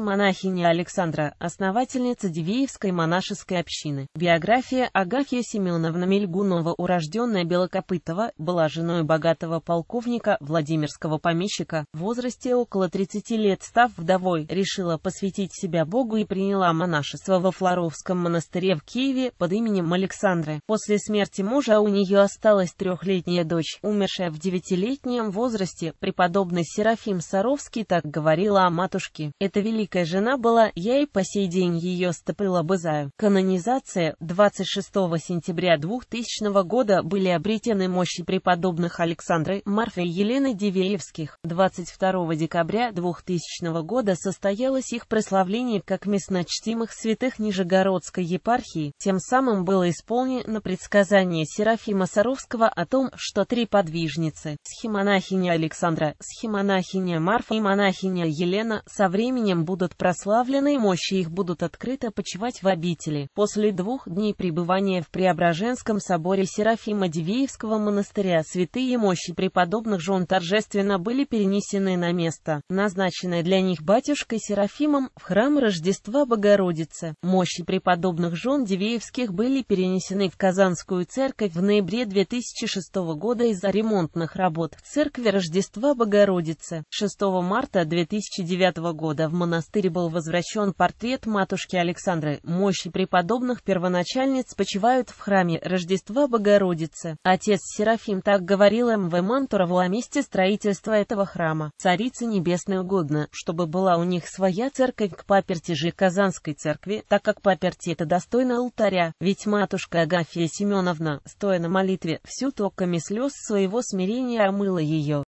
монахини Александра, основательница Дивеевской монашеской общины. Биография Агафья Семеновна Мельгунова, урожденная Белокопытова, была женой богатого полковника Владимирского помещика, в возрасте около 30 лет став вдовой, решила посвятить себя Богу и приняла монашество во Флоровском монастыре в Киеве под именем Александры. После смерти мужа у нее осталась трехлетняя дочь, умершая в девятилетнем возрасте. Преподобный Серафим Саровский так говорила о матушке. Это великий великая жена была, я и по сей день ее стопы лобызаю. Канонизация 26 сентября 2000 года были обретены мощи преподобных Александры, Марфы и Елены Дивеевских. 22 декабря 2000 года состоялось их прославление как местночтимых святых Нижегородской епархии. Тем самым было исполнено предсказание Серафима Саровского о том, что три подвижницы – схемонахиня Александра, схемонахиня Марфа и монахиня Елена – со временем будут прославлены и мощи их будут открыто почивать в обители. После двух дней пребывания в Преображенском соборе Серафима Дивеевского монастыря святые мощи преподобных жен торжественно были перенесены на место, назначенное для них батюшкой Серафимом в храм Рождества Богородицы. Мощи преподобных жен Дивеевских были перенесены в Казанскую церковь в ноябре 2006 года из-за ремонтных работ в церкви Рождества Богородицы. 6 марта 2009 года в монастыре монастырь был возвращен портрет матушки Александры. Мощи преподобных первоначальниц почивают в храме Рождества Богородицы. Отец Серафим так говорил М.В. Мантурову о месте строительства этого храма. Царице Небесной угодно, чтобы была у них своя церковь к паперти же Казанской церкви, так как паперти это достойно алтаря. Ведь матушка Агафья Семеновна, стоя на молитве, всю токами слез своего смирения омыла ее.